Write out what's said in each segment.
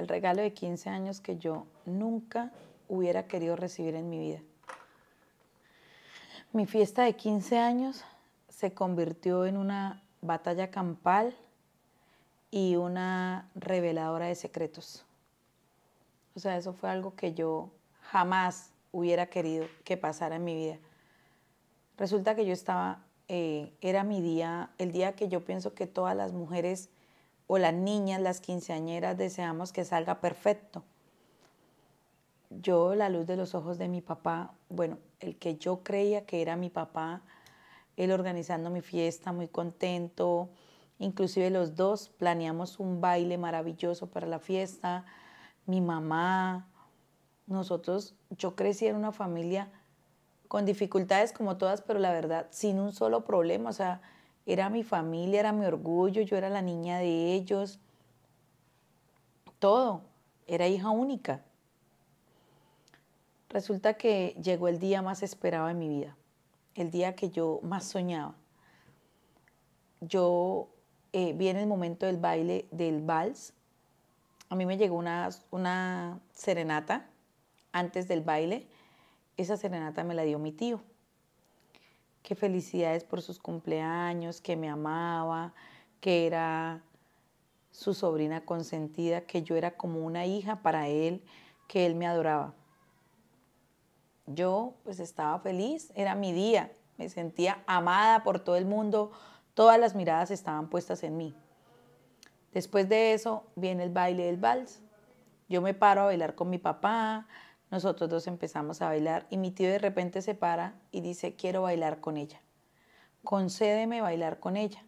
el regalo de 15 años que yo nunca hubiera querido recibir en mi vida. Mi fiesta de 15 años se convirtió en una batalla campal y una reveladora de secretos. O sea, eso fue algo que yo jamás hubiera querido que pasara en mi vida. Resulta que yo estaba, eh, era mi día, el día que yo pienso que todas las mujeres o las niñas, las quinceañeras, deseamos que salga perfecto. Yo, la luz de los ojos de mi papá, bueno, el que yo creía que era mi papá, él organizando mi fiesta, muy contento, inclusive los dos planeamos un baile maravilloso para la fiesta, mi mamá, nosotros, yo crecí en una familia con dificultades como todas, pero la verdad, sin un solo problema, o sea, era mi familia, era mi orgullo, yo era la niña de ellos. Todo. Era hija única. Resulta que llegó el día más esperado de mi vida, el día que yo más soñaba. Yo eh, vi en el momento del baile del vals, a mí me llegó una, una serenata antes del baile, esa serenata me la dio mi tío. Qué felicidades por sus cumpleaños, que me amaba, que era su sobrina consentida, que yo era como una hija para él, que él me adoraba. Yo pues estaba feliz, era mi día, me sentía amada por todo el mundo, todas las miradas estaban puestas en mí. Después de eso viene el baile del vals. Yo me paro a bailar con mi papá, nosotros dos empezamos a bailar y mi tío de repente se para y dice, quiero bailar con ella. Concédeme bailar con ella.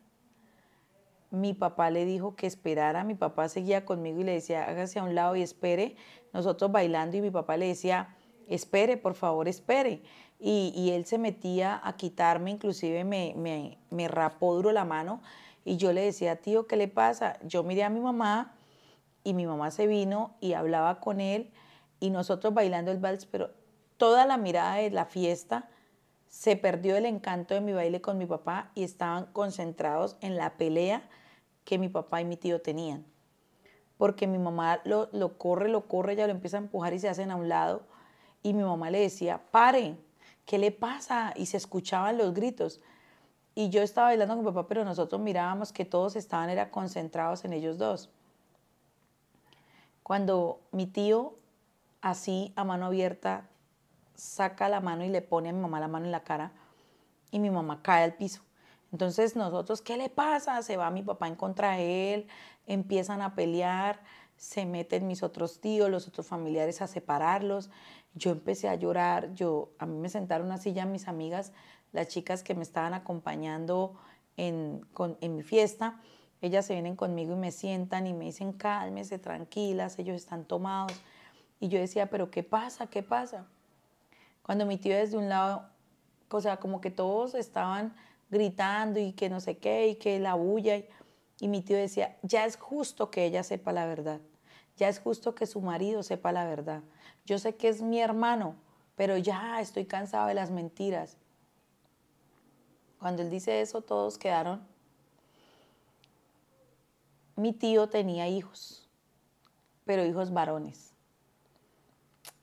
Mi papá le dijo que esperara, mi papá seguía conmigo y le decía, hágase a un lado y espere. Nosotros bailando y mi papá le decía, espere, por favor, espere. Y, él se metía a quitarme, inclusive me, me, me rapó duro la mano y yo le decía, tío, ¿qué le pasa? Yo miré a mi mamá y mi mamá se vino y hablaba con él y nosotros bailando el vals, pero toda la mirada de la fiesta se perdió el encanto de mi baile con mi papá y estaban concentrados en la pelea que mi papá y mi tío tenían. Porque mi mamá lo, lo corre, lo corre, ya lo empieza a empujar y se hacen a un lado. Y mi mamá le decía, pare, ¿qué le pasa? Y se escuchaban los gritos. Y yo estaba bailando con mi papá, pero nosotros mirábamos que todos estaban era concentrados en ellos dos. Cuando mi tío así a mano abierta, saca la mano y le pone a mi mamá la mano en la cara y mi mamá cae al piso. Entonces nosotros, ¿qué le pasa? Se va mi papá en contra de él, empiezan a pelear, se meten mis otros tíos, los otros familiares a separarlos. Yo empecé a llorar, yo a mí me sentaron una silla mis amigas, las chicas que me estaban acompañando en, en mi fiesta, ellas se vienen conmigo y me sientan y me dicen, cálmese, tranquilas, ellos están tomados y yo decía, pero ¿qué pasa? ¿Qué pasa? Cuando mi tío desde un lado, o sea, como que todos estaban gritando y que no sé qué, y que la bulla. Y, y mi tío decía, ya es justo que ella sepa la verdad. Ya es justo que su marido sepa la verdad. Yo sé que es mi hermano, pero ya estoy cansado de las mentiras. Cuando él dice eso, todos quedaron. Mi tío tenía hijos, pero hijos varones.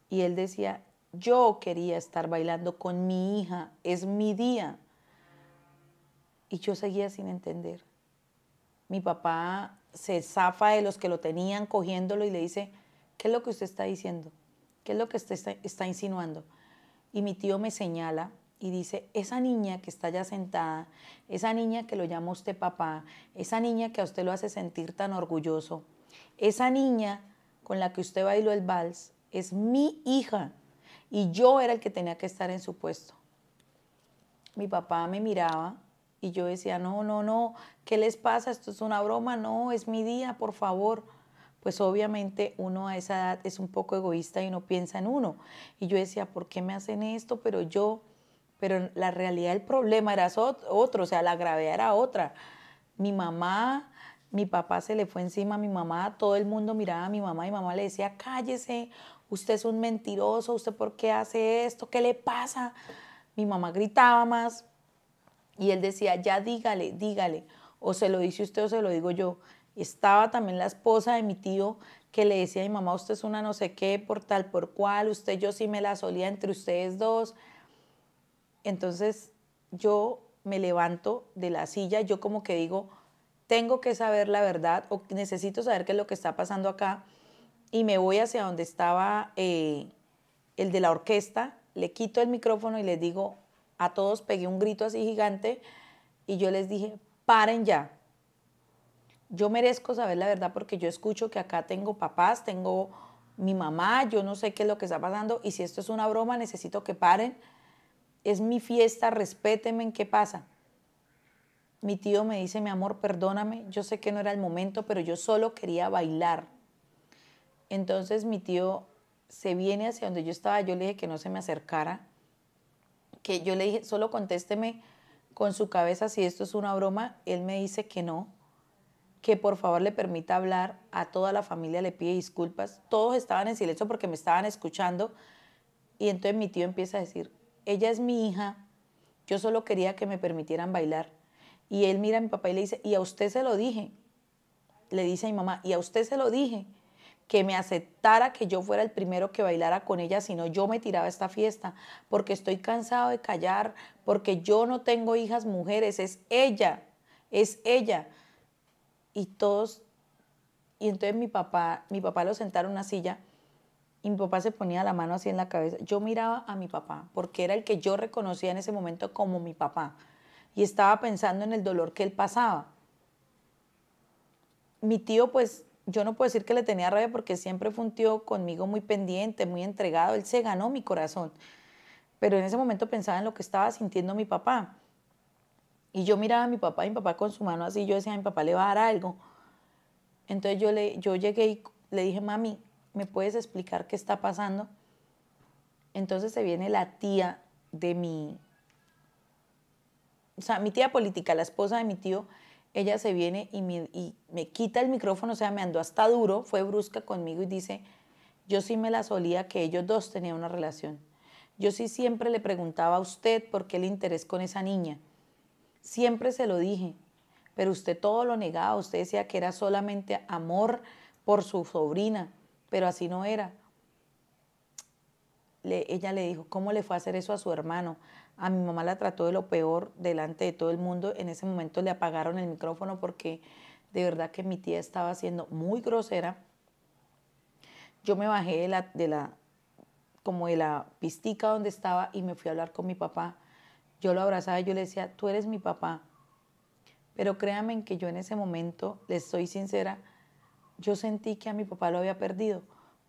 Y él decía, yo quería estar bailando con mi hija, es mi día. Y yo seguía sin entender. Mi papá se zafa de los que lo tenían cogiéndolo y le dice, ¿qué es lo que usted está diciendo? ¿Qué es lo que usted está, insinuando? Y mi tío me señala y dice, esa niña que está ya sentada, esa niña que lo llama usted papá, esa niña que a usted lo hace sentir tan orgulloso, esa niña con la que usted bailó el vals, es mi hija y yo era el que tenía que estar en su puesto. Mi papá me miraba y yo decía, no, no, no, ¿qué les pasa? Esto es una broma, no, es mi día, por favor. Pues obviamente uno a esa edad es un poco egoísta y no piensa en uno. Y yo decía, ¿por qué me hacen esto? Pero yo, pero la realidad del problema era otro, o sea, la gravedad era otra. Mi mamá mi papá se le fue encima a mi mamá, todo el mundo miraba a mi mamá y mamá le decía, cállese, usted es un mentiroso, usted por qué hace esto, qué le pasa. Mi mamá gritaba más y él decía, ya dígale, dígale, o se lo dice usted o se lo digo yo. Estaba también la esposa de mi tío que le decía a mi mamá, usted es una no sé qué, por tal, por cual, usted yo sí me la solía entre ustedes dos. Entonces yo me levanto de la silla, yo como que digo, tengo que saber la verdad o necesito saber qué es lo que está pasando acá y me voy hacia donde estaba eh, el de la orquesta, le quito el micrófono y les digo, a todos pegué un grito así gigante y yo les dije, paren ya. Yo merezco saber la verdad porque yo escucho que acá tengo papás, tengo mi mamá, yo no sé qué es lo que está pasando y si esto es una broma necesito que paren. Es mi fiesta, respétenme en qué pasa. Mi tío me dice, mi amor, perdóname, yo sé que no era el momento, pero yo solo quería bailar. Entonces mi tío se viene hacia donde yo estaba, yo le dije que no se me acercara, que yo le dije, solo contésteme con su cabeza si esto es una broma. Él me dice que no, que por favor le permita hablar, a toda la familia le pide disculpas. Todos estaban en silencio porque me estaban escuchando y entonces mi tío empieza a decir, ella es mi hija, yo solo quería que me permitieran bailar y él mira a mi papá y le dice, y a usted se lo dije, le dice a mi mamá, y a usted se lo dije, que me aceptara que yo fuera el primero que bailara con ella, sino yo me tiraba a esta fiesta, porque estoy cansado de callar, porque yo no tengo hijas mujeres, es ella, es ella. Y todos, y entonces mi papá, mi papá lo sentaron en una silla y mi papá se ponía la mano así en la cabeza. Yo miraba a mi papá, porque era el que yo reconocía en ese momento como mi papá y estaba pensando en el dolor que él pasaba. Mi tío, pues yo no puedo decir que le tenía rabia porque siempre fue un tío conmigo muy pendiente, muy entregado, él se ganó mi corazón, pero en ese momento pensaba en lo que estaba sintiendo mi papá. Y yo miraba a mi papá, y mi papá con su mano así, yo decía, mi papá le va a dar algo. Entonces yo, le, yo llegué y le dije, mami, ¿me puedes explicar qué está pasando? Entonces se viene la tía de mi, o sea, mi tía política, la esposa de mi tío, ella se viene y me, y me quita el micrófono, o sea, me andó hasta duro, fue brusca conmigo y dice, yo sí me la solía que ellos dos tenían una relación. Yo sí siempre le preguntaba a usted por qué le interés con esa niña. Siempre se lo dije, pero usted todo lo negaba, usted decía que era solamente amor por su sobrina, pero así no era ella le dijo, ¿cómo le fue a hacer eso a su hermano? A mi mamá la trató de lo peor delante de todo el mundo. En ese momento le apagaron el micrófono porque de verdad que mi tía estaba siendo muy grosera. Yo me bajé de la, de la, como de la pistica donde estaba y me fui a hablar con mi papá. Yo lo abrazaba y yo le decía, tú eres mi papá. Pero créanme que yo en ese momento, le soy sincera, yo sentí que a mi papá lo había perdido,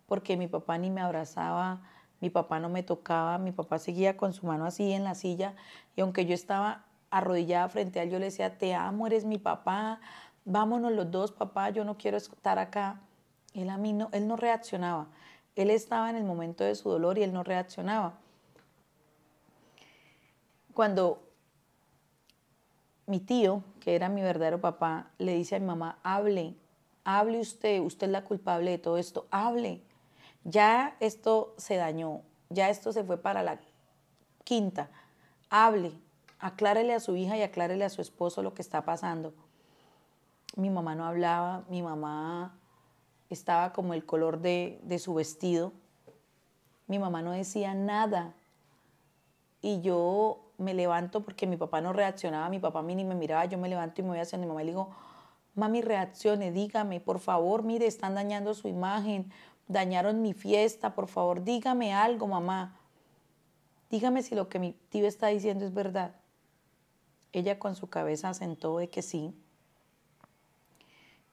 porque mi papá ni me abrazaba, mi papá no me tocaba, mi papá seguía con su mano así en la silla y aunque yo estaba arrodillada frente a él, yo le decía, te amo, eres mi papá, vámonos los dos, papá, yo no quiero estar acá. Él a mí no, él no reaccionaba, él estaba en el momento de su dolor y él no reaccionaba. Cuando mi tío, que era mi verdadero papá, le dice a mi mamá, hable, hable usted, usted es la culpable de todo esto, hable ya esto se dañó, ya esto se fue para la quinta, hable, aclárele a su hija y aclárele a su esposo lo que está pasando. Mi mamá no hablaba, mi mamá estaba como el color de, su vestido, mi mamá no decía nada y yo me levanto porque mi papá no reaccionaba, mi papá ni me miraba, yo me levanto y me voy hacia mi mamá y le digo, mami, reaccione, dígame, por favor, mire, están dañando su imagen, dañaron mi fiesta, por favor, dígame algo, mamá. Dígame si lo que mi tío está diciendo es verdad. Ella con su cabeza asentó de que sí.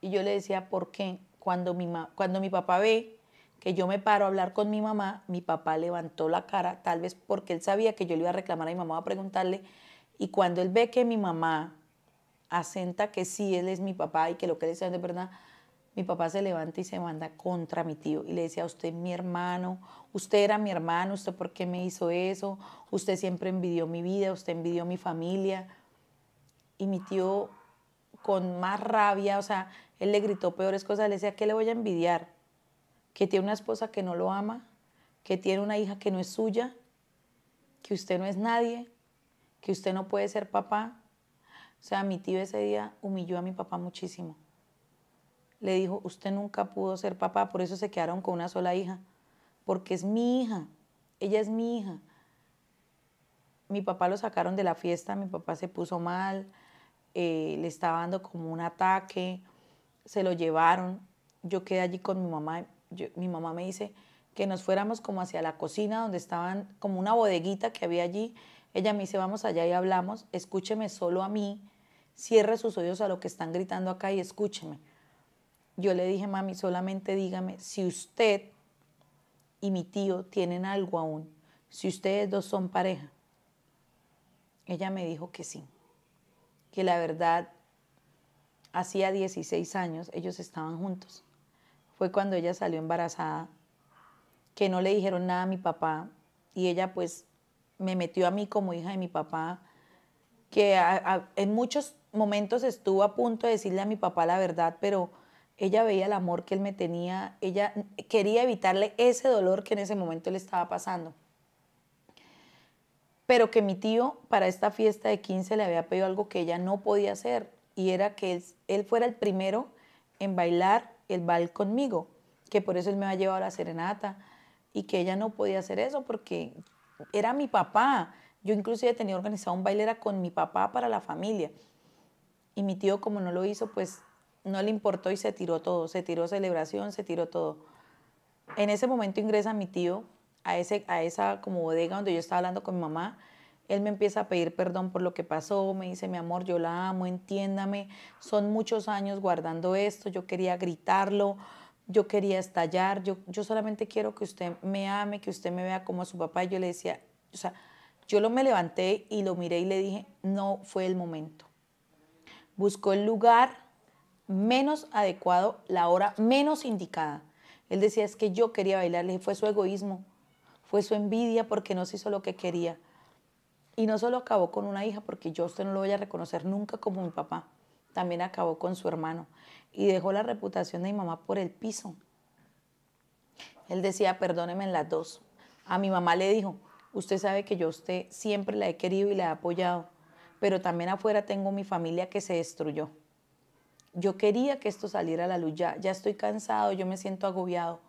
Y yo le decía, ¿por qué? Cuando mi, cuando mi papá ve que yo me paro a hablar con mi mamá, mi papá levantó la cara, tal vez porque él sabía que yo le iba a reclamar a mi mamá, a preguntarle. Y cuando él ve que mi mamá asenta que sí, él es mi papá y que lo que él está es verdad, mi papá se levanta y se manda contra mi tío y le decía, usted mi hermano, usted era mi hermano, usted por qué me hizo eso, usted siempre envidió mi vida, usted envidió mi familia. Y mi tío con más rabia, o sea, él le gritó peores cosas, le decía, ¿qué le voy a envidiar? Que tiene una esposa que no lo ama, que tiene una hija que no es suya, que usted no es nadie, que usted no puede ser papá. O sea, mi tío ese día humilló a mi papá muchísimo le dijo, usted nunca pudo ser papá, por eso se quedaron con una sola hija, porque es mi hija, ella es mi hija. Mi papá lo sacaron de la fiesta, mi papá se puso mal, eh, le estaba dando como un ataque, se lo llevaron, yo quedé allí con mi mamá, mi mamá me dice que nos fuéramos como hacia la cocina donde estaban como una bodeguita que había allí, ella me dice, vamos allá y hablamos, escúcheme solo a mí, cierre sus oídos a lo que están gritando acá y escúcheme yo le dije, mami, solamente dígame si usted y mi tío tienen algo aún, si ustedes dos son pareja. Ella me dijo que sí, que la verdad, hacía 16 años ellos estaban juntos. Fue cuando ella salió embarazada, que no le dijeron nada a mi papá y ella pues me metió a mí como hija de mi papá, que en muchos momentos estuvo a punto de decirle a mi papá la verdad, pero ella veía el amor que él me tenía, ella quería evitarle ese dolor que en ese momento le estaba pasando. Pero que mi tío para esta fiesta de 15 le había pedido algo que ella no podía hacer y era que él, fuera el primero en bailar el baile conmigo, que por eso él me va a llevar a la serenata y que ella no podía hacer eso porque era mi papá. Yo inclusive tenía organizado un baile con mi papá para la familia. Y mi tío, como no lo hizo, pues no le importó y se tiró todo, se tiró celebración, se tiró todo. En ese momento ingresa mi tío a, ese, a esa como bodega donde yo estaba hablando con mi mamá. Él me empieza a pedir perdón por lo que pasó, me dice, mi amor, yo la amo, entiéndame, son muchos años guardando esto, yo quería gritarlo, yo quería estallar, yo, yo solamente quiero que usted me ame, que usted me vea como a su papá. yo le decía, o sea, yo lo me levanté y lo miré y le dije, no fue el momento. Buscó el lugar menos adecuado, la hora menos indicada. Él decía, es que yo quería bailarle le fue su egoísmo, fue su envidia porque no se hizo lo que quería. Y no solo acabó con una hija, porque yo usted no lo voy a reconocer nunca como mi papá, también acabó con su hermano y dejó la reputación de mi mamá por el piso. Él decía, perdóneme en las dos. A mi mamá le dijo, usted sabe que yo a usted siempre la he querido y la he apoyado, pero también afuera tengo mi familia que se destruyó yo quería que esto saliera a la luz, ya, ya estoy cansado, yo me siento agobiado.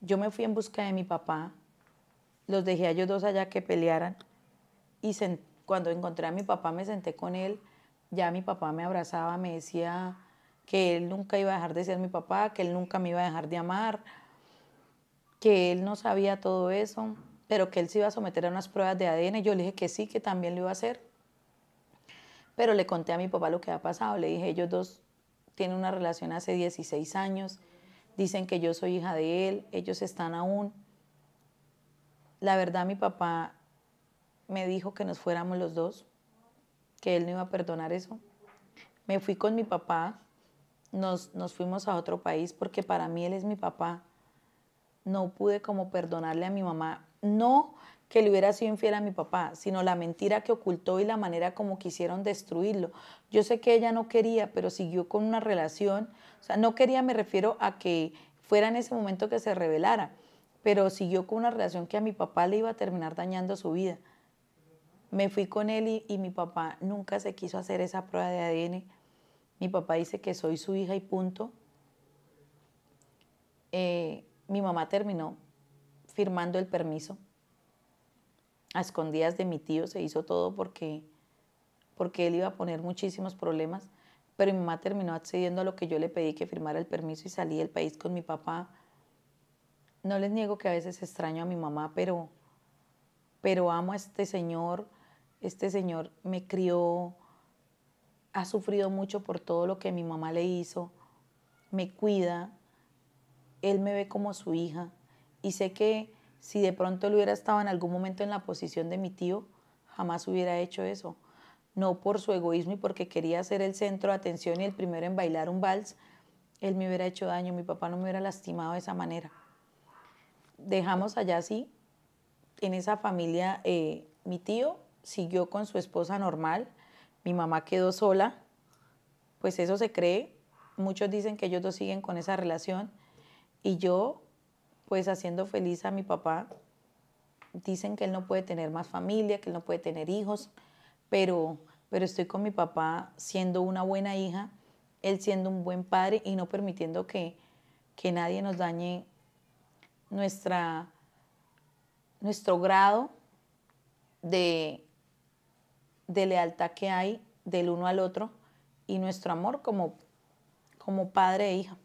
Yo me fui en busca de mi papá, los dejé a ellos dos allá que pelearan y cuando encontré a mi papá me senté con él, ya mi papá me abrazaba, me decía que él nunca iba a dejar de ser mi papá, que él nunca me iba a dejar de amar, que él no sabía todo eso, pero que él se iba a someter a unas pruebas de ADN. Yo le dije que sí, que también lo iba a hacer. Pero le conté a mi papá lo que había pasado, le dije, ellos dos tiene una relación hace 16 años, dicen que yo soy hija de él, ellos están aún. La verdad mi papá me dijo que nos fuéramos los dos, que él no iba a perdonar eso. Me fui con mi papá, nos, nos fuimos a otro país porque para mí él es mi papá. No pude como perdonarle a mi mamá. No que le hubiera sido infiel a mi papá, sino la mentira que ocultó y la manera como quisieron destruirlo. Yo sé que ella no quería, pero siguió con una relación, o sea, no quería me refiero a que fuera en ese momento que se revelara, pero siguió con una relación que a mi papá le iba a terminar dañando su vida. Me fui con él y, mi papá nunca se quiso hacer esa prueba de ADN. Mi papá dice que soy su hija y punto. Eh, mi mamá terminó firmando el permiso a escondidas de mi tío se hizo todo porque, porque él iba a poner muchísimos problemas, pero mi mamá terminó accediendo a lo que yo le pedí que firmara el permiso y salí del país con mi papá. No les niego que a veces extraño a mi mamá, pero, pero amo a este señor. Este señor me crió, ha sufrido mucho por todo lo que mi mamá le hizo, me cuida, él me ve como su hija y sé que si de pronto él hubiera estado en algún momento en la posición de mi tío, jamás hubiera hecho eso. No por su egoísmo y porque quería ser el centro de atención y el primero en bailar un vals, él me hubiera hecho daño, mi papá no me hubiera lastimado de esa manera. Dejamos allá así, en esa familia, eh, mi tío siguió con su esposa normal, mi mamá quedó sola, pues eso se cree, muchos dicen que ellos dos siguen con esa relación y yo pues haciendo feliz a mi papá. Dicen que él no puede tener más familia, que él no puede tener hijos, pero, pero estoy con mi papá siendo una buena hija, él siendo un buen padre y no permitiendo que, que nadie nos dañe nuestra, nuestro grado de, de lealtad que hay del uno al otro y nuestro amor como, como padre e hija.